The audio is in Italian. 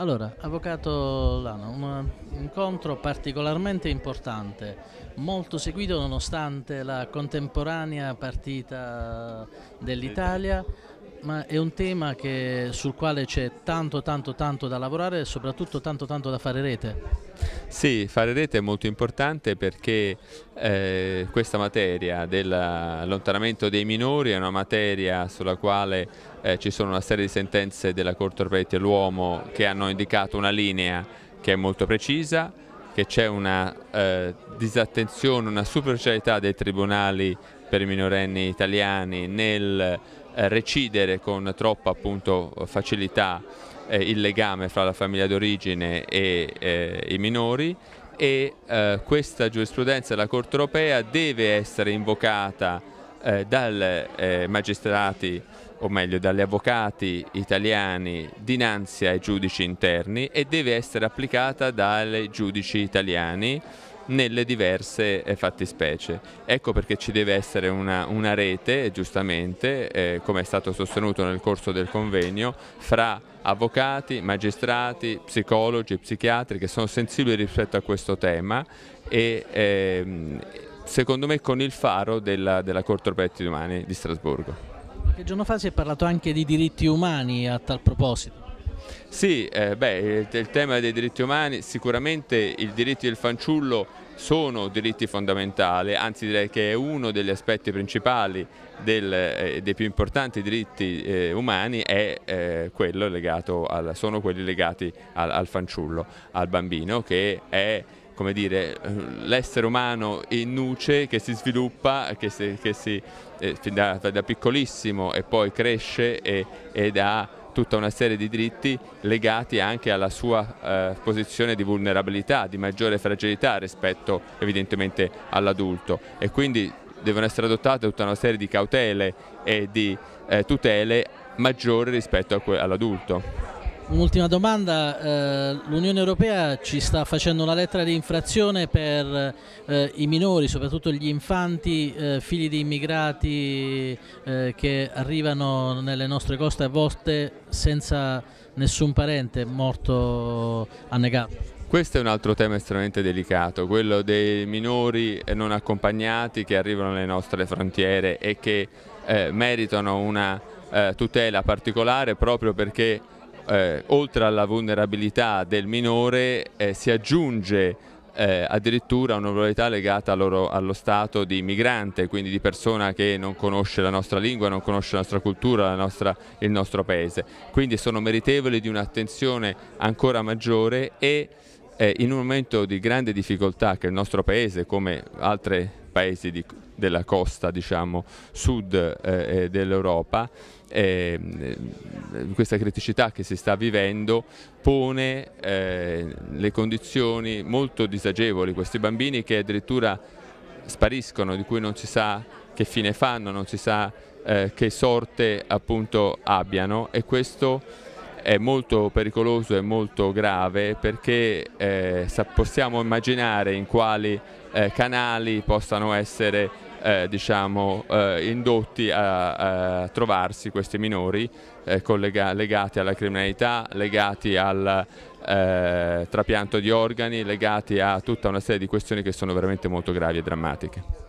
Allora, Avvocato Lano, un incontro particolarmente importante, molto seguito nonostante la contemporanea partita dell'Italia ma è un tema che, sul quale c'è tanto tanto tanto da lavorare e soprattutto tanto tanto da fare rete. Sì, fare rete è molto importante perché eh, questa materia dell'allontanamento dei minori è una materia sulla quale eh, ci sono una serie di sentenze della Corte europea dell'uomo che hanno indicato una linea che è molto precisa, che c'è una eh, disattenzione, una superficialità dei tribunali per i minorenni italiani nel eh, recidere con troppa appunto, facilità eh, il legame fra la famiglia d'origine e eh, i minori e eh, questa giurisprudenza della Corte europea deve essere invocata eh, dai eh, magistrati o meglio dagli avvocati italiani dinanzi ai giudici interni e deve essere applicata dai giudici italiani nelle diverse eh, fattispecie. Ecco perché ci deve essere una, una rete, eh, giustamente, eh, come è stato sostenuto nel corso del convegno, fra avvocati, magistrati, psicologi, psichiatri che sono sensibili rispetto a questo tema e ehm, secondo me con il faro della, della Corte dei diritti umani di Strasburgo. Qualche giorno fa si è parlato anche di diritti umani a tal proposito. Sì, eh, beh, il, il tema dei diritti umani, sicuramente i diritti del fanciullo sono diritti fondamentali, anzi direi che è uno degli aspetti principali del, eh, dei più importanti diritti eh, umani è, eh, al, sono quelli legati al, al, fanciullo, al bambino che è come dire, l'essere umano in nuce che si sviluppa, che, si, che si, eh, da, da, piccolissimo e poi cresce e, ed ha tutta una serie di diritti legati anche alla sua eh, posizione di vulnerabilità, di maggiore fragilità rispetto evidentemente all'adulto e quindi devono essere adottate tutta una serie di cautele e di eh, tutele maggiori rispetto all'adulto. Un'ultima domanda, eh, l'Unione Europea ci sta facendo una lettera di infrazione per eh, i minori, soprattutto gli infanti, eh, figli di immigrati che arrivano nelle nostre coste a volte senza nessun parente morto annegato. Questo è un altro tema estremamente delicato, quello dei minori non accompagnati che arrivano alle nostre frontiere e che meritano una tutela particolare proprio perché eh, oltre alla vulnerabilità del minore eh, si aggiunge eh, addirittura una vulnerabilità legata loro, allo stato di migrante, quindi di persona che non conosce la nostra lingua, non conosce la nostra cultura, la nostra, il nostro paese. Quindi sono meritevoli di un'attenzione ancora maggiore e eh, in un momento di grande difficoltà che il nostro paese, come altri paesi di, della costa diciamo, sud eh, dell'Europa, ehm, eh, questa criticità che si sta vivendo pone eh, le condizioni molto disagevoli, questi bambini che addirittura spariscono, di cui non si sa che fine fanno, non si sa eh, che sorte appunto abbiano e questo è molto pericoloso e molto grave perché eh, possiamo immaginare in quali eh, canali possano essere eh, diciamo, eh, indotti a, a, trovarsi questi minori eh, legati alla criminalità, legati al eh, trapianto di organi, legati a tutta una serie di questioni che sono veramente molto gravi e drammatiche.